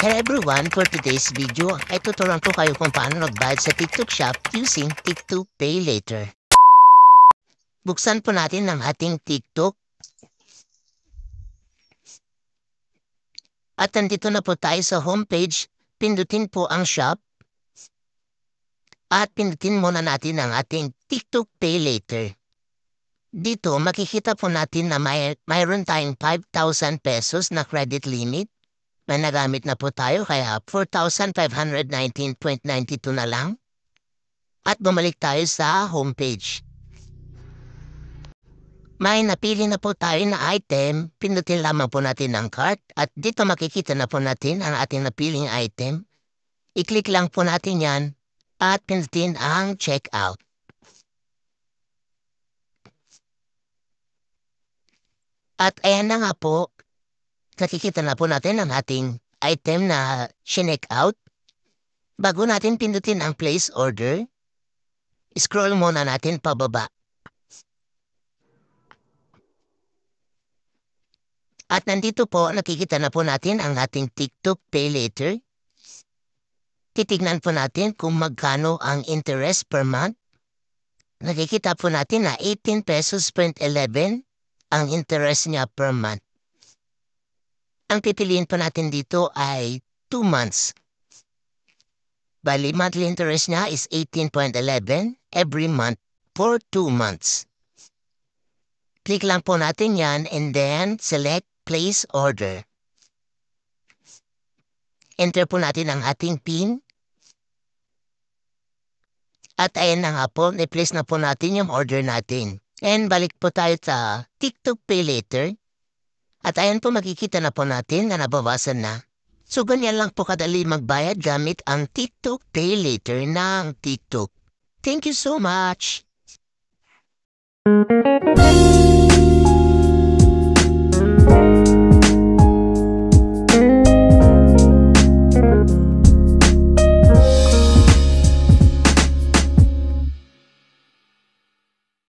Hello everyone, for today's video ay tuturuan ko kayo kung paano magbayad sa TikTok Shop using TikTok Pay Later. Buksan po natin ang ating TikTok. At nandito na po tayo sa homepage. Pindutin po ang shop. At pindutin muna natin ang ating TikTok Pay Later. Dito makikita po natin na may, mayroon tayong 5,000 pesos na credit limit may nagamit na po tayo kaya 4,519.92 na lang. At bumalik tayo sa homepage. May napili na po tayo na item, pindutin lamang po natin ang cart at dito makikita na po natin ang ating napiling item. I-click lang po natin yan at pindutin ang checkout. At ayan na nga po, nakikita na po natin ang ating item na shinek out. Bago natin pindutin ang place order, scroll muna natin pababa. At nandito po, nakikita na po natin ang ating TikTok Pay Later. Titignan po natin kung magkano ang interest per month. Nakikita po natin na 18 pesos point 11 ang interest niya per month. Ang pipiliin po natin dito ay 2 months. Bali, monthly interest niya is 18.11 every month for 2 months. Click lang po natin yan and then select place order. Enter po natin ang ating PIN. At ayan na nga po, i-place na po natin yung order natin. And balik po tayo sa TikTok Pay Later. At ayan po makikita na po natin na nabawasan na. So ganyan lang po kadali magbayad gamit ang TikTok Pay Later ng TikTok. Thank you so much!